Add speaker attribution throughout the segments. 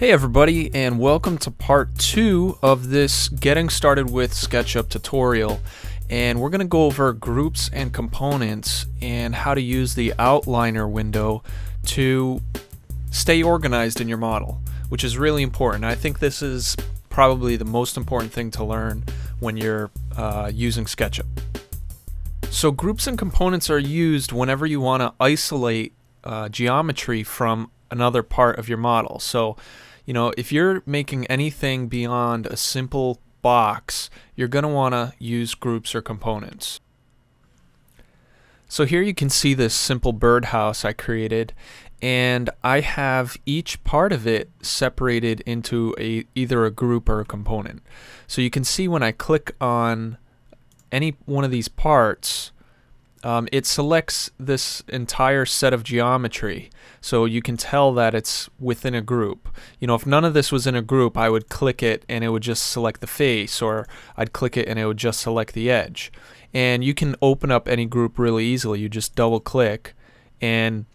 Speaker 1: Hey everybody and welcome to part two of this getting started with SketchUp tutorial and we're going to go over groups and components and how to use the outliner window to stay organized in your model which is really important. I think this is probably the most important thing to learn when you're uh, using SketchUp. So groups and components are used whenever you want to isolate uh, geometry from another part of your model. So you know, if you're making anything beyond a simple box, you're going to want to use groups or components. So here you can see this simple birdhouse I created and I have each part of it separated into a either a group or a component. So you can see when I click on any one of these parts, um, it selects this entire set of geometry. So you can tell that it's within a group. You know, if none of this was in a group, I would click it and it would just select the face, or I'd click it and it would just select the edge. And you can open up any group really easily. You just double click and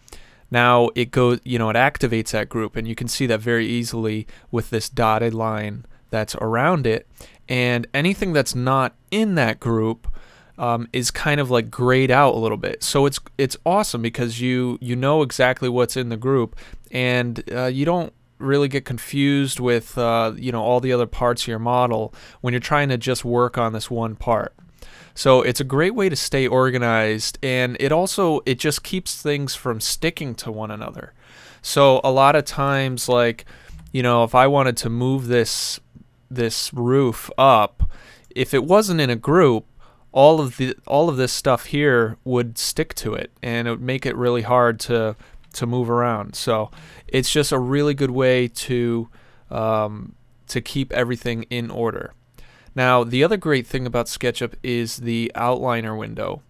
Speaker 1: now it goes, you know, it activates that group. And you can see that very easily with this dotted line that's around it. And anything that's not in that group um, is kind of like grayed out a little bit. So it's it's awesome because you you know exactly what's in the group, and uh, you don't really get confused with uh, you know all the other parts of your model when you're trying to just work on this one part. So it's a great way to stay organized, and it also it just keeps things from sticking to one another. So a lot of times, like you know, if I wanted to move this this roof up, if it wasn't in a group, all of the all of this stuff here would stick to it and it would make it really hard to to move around. So it's just a really good way to um, to keep everything in order. Now the other great thing about SketchUp is the outliner window.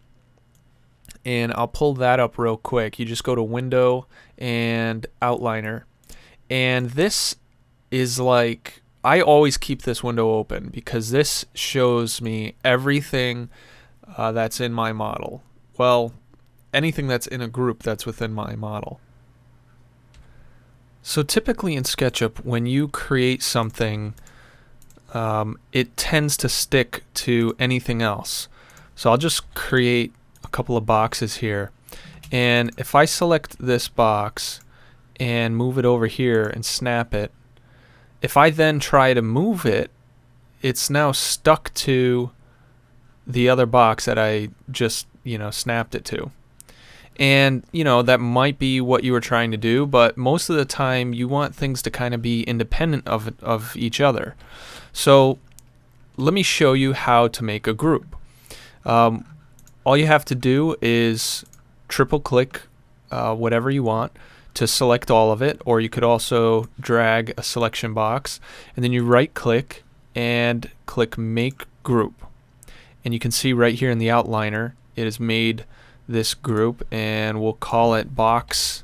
Speaker 1: And I'll pull that up real quick. You just go to window and outliner. And this is like I always keep this window open because this shows me everything uh, that's in my model. Well, anything that's in a group that's within my model. So typically in SketchUp, when you create something, um, it tends to stick to anything else. So I'll just create a couple of boxes here. And if I select this box and move it over here and snap it, if I then try to move it, it's now stuck to the other box that I just, you know, snapped it to. And, you know, that might be what you were trying to do, but most of the time you want things to kind of be independent of, of each other. So let me show you how to make a group. Um, all you have to do is triple click uh, whatever you want to select all of it, or you could also drag a selection box, and then you right click and click Make Group. And you can see right here in the outliner, it has made this group, and we'll call it box,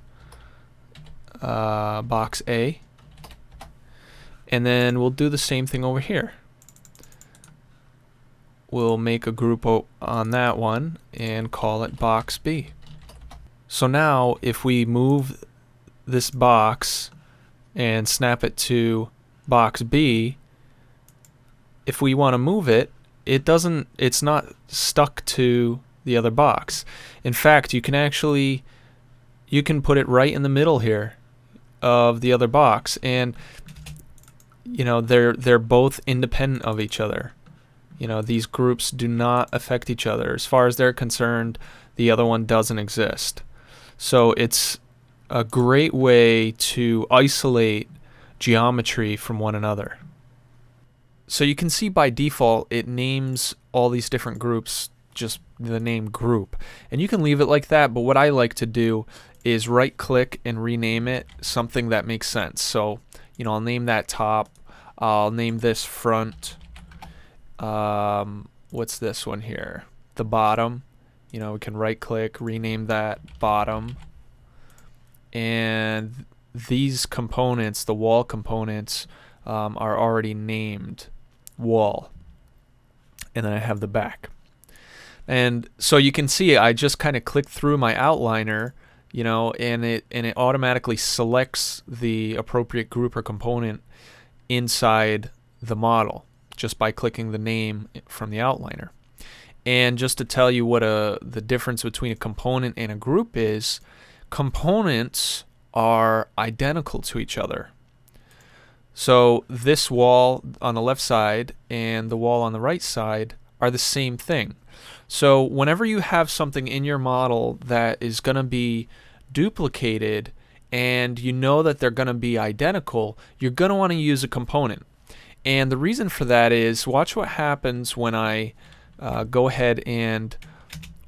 Speaker 1: uh, box A. And then we'll do the same thing over here. We'll make a group on that one and call it box B. So now if we move this box and snap it to box B, if we want to move it, it doesn't, it's not stuck to the other box. In fact, you can actually, you can put it right in the middle here of the other box and you know they're they're both independent of each other you know these groups do not affect each other as far as they're concerned the other one doesn't exist so it's a great way to isolate geometry from one another. So you can see by default it names all these different groups just the name group. And you can leave it like that, but what I like to do is right click and rename it something that makes sense. So, you know, I'll name that top, I'll name this front, um, what's this one here? The bottom, you know, we can right click, rename that bottom, and these components, the wall components, um, are already named wall. And then I have the back. And so you can see I just kind of click through my outliner, you know, and it and it automatically selects the appropriate group or component inside the model just by clicking the name from the outliner. And just to tell you what a uh, the difference between a component and a group is, components are identical to each other. So this wall on the left side and the wall on the right side are the same thing. So whenever you have something in your model that is going to be duplicated and you know that they're going to be identical, you're going to want to use a component. And the reason for that is watch what happens when I uh, go ahead and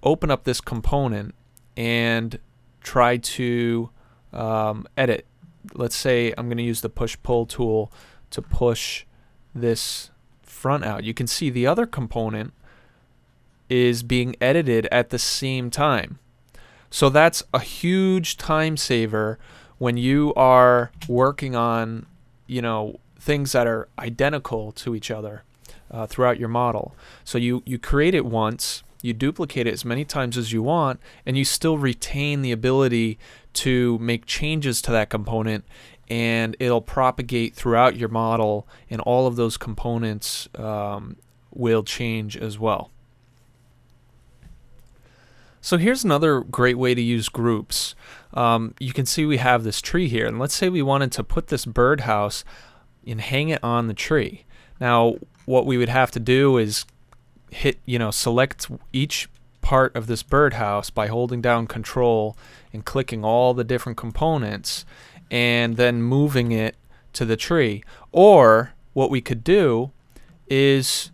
Speaker 1: open up this component and try to um, edit. Let's say I'm going to use the push pull tool to push this front out. You can see the other component is being edited at the same time. So that's a huge time saver when you are working on, you know, things that are identical to each other uh, throughout your model. So you, you create it once, you duplicate it as many times as you want, and you still retain the ability to make changes to that component, and it'll propagate throughout your model, and all of those components um, will change as well. So here's another great way to use groups. Um, you can see we have this tree here, and let's say we wanted to put this birdhouse and hang it on the tree. Now, what we would have to do is hit, you know, select each part of this birdhouse by holding down control and clicking all the different components and then moving it to the tree. Or what we could do is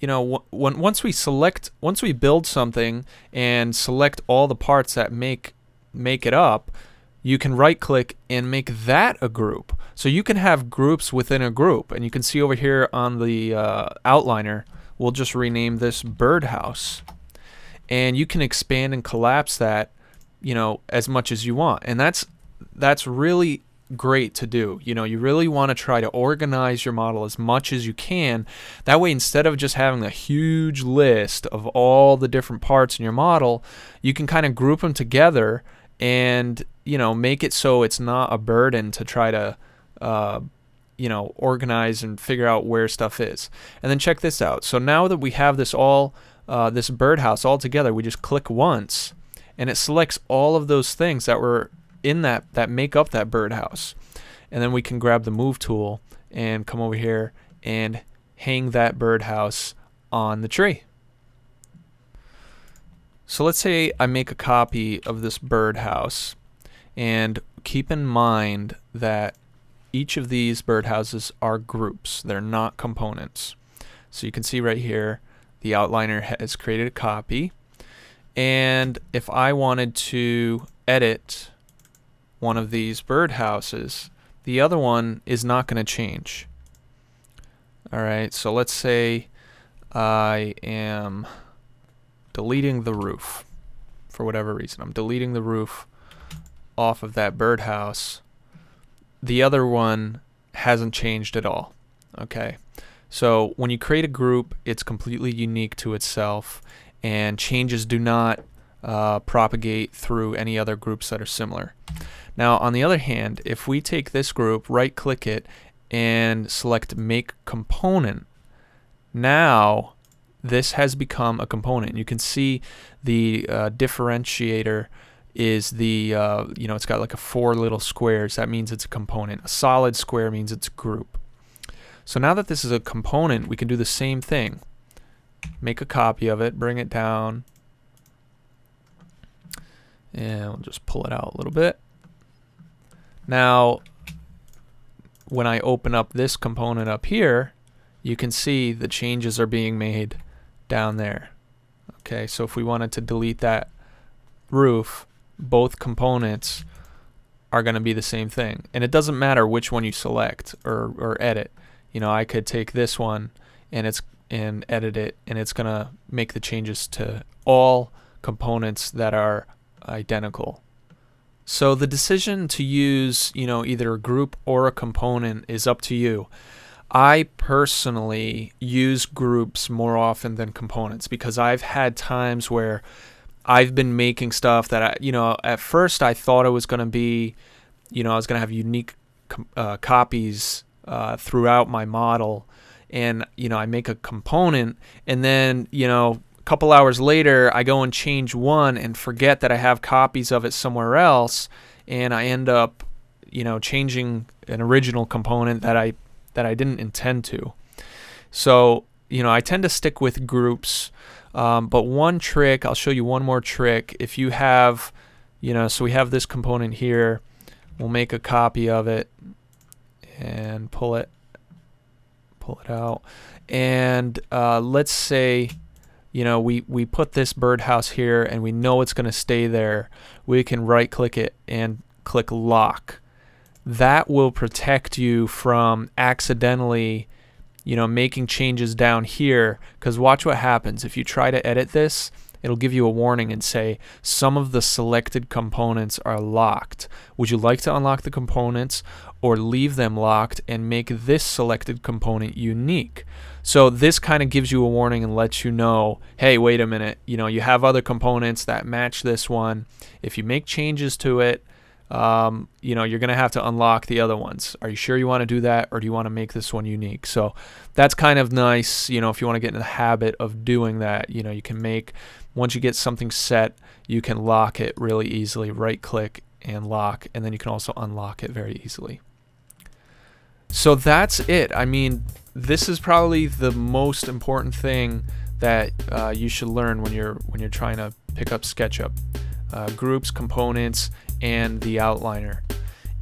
Speaker 1: you know when once we select once we build something and select all the parts that make make it up you can right click and make that a group so you can have groups within a group and you can see over here on the uh, outliner we'll just rename this birdhouse. And you can expand and collapse that, you know, as much as you want. And that's that's really great to do. You know, you really want to try to organize your model as much as you can. That way, instead of just having a huge list of all the different parts in your model, you can kind of group them together and, you know, make it so it's not a burden to try to uh, you know, organize and figure out where stuff is. And then check this out. So now that we have this all, uh, this birdhouse all together, we just click once and it selects all of those things that were in that, that make up that birdhouse. And then we can grab the move tool and come over here and hang that birdhouse on the tree. So let's say I make a copy of this birdhouse and keep in mind that each of these birdhouses are groups. They're not components. So you can see right here, the outliner has created a copy. And if I wanted to edit one of these birdhouses, the other one is not going to change. All right, so let's say I am deleting the roof for whatever reason. I'm deleting the roof off of that birdhouse the other one hasn't changed at all. Okay. So when you create a group, it's completely unique to itself, and changes do not uh, propagate through any other groups that are similar. Now, on the other hand, if we take this group, right click it, and select Make Component, now this has become a component. You can see the uh, differentiator is the uh, you know it's got like a four little squares. That means it's a component. A solid square means it's a group. So now that this is a component, we can do the same thing. Make a copy of it, bring it down, and we'll just pull it out a little bit. Now, when I open up this component up here, you can see the changes are being made down there. Okay, so if we wanted to delete that roof, both components are going to be the same thing. And it doesn't matter which one you select or, or edit. You know, I could take this one and it's and edit it and it's going to make the changes to all components that are identical. So the decision to use, you know, either a group or a component is up to you. I personally use groups more often than components because I've had times where I've been making stuff that I, you know, at first I thought it was going to be, you know, I was going to have unique uh, copies uh, throughout my model. And, you know, I make a component and then, you know, a couple hours later, I go and change one and forget that I have copies of it somewhere else. And I end up, you know, changing an original component that I, that I didn't intend to. So, you know, I tend to stick with groups um, but one trick, I'll show you one more trick. If you have, you know, so we have this component here. We'll make a copy of it and pull it, pull it out. And uh, let's say, you know, we, we put this birdhouse here and we know it's going to stay there. We can right click it and click lock. That will protect you from accidentally you know, making changes down here because watch what happens. If you try to edit this, it'll give you a warning and say some of the selected components are locked. Would you like to unlock the components or leave them locked and make this selected component unique? So this kind of gives you a warning and lets you know, hey, wait a minute, you know, you have other components that match this one. If you make changes to it, um, you know, you're going to have to unlock the other ones. Are you sure you want to do that or do you want to make this one unique? So that's kind of nice, you know, if you want to get in the habit of doing that, you know, you can make, once you get something set, you can lock it really easily, right click and lock, and then you can also unlock it very easily. So that's it. I mean, this is probably the most important thing that uh, you should learn when you're when you're trying to pick up SketchUp. Uh, groups, components, and the outliner.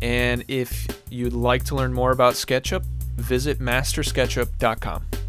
Speaker 1: And if you'd like to learn more about SketchUp, visit mastersketchup.com.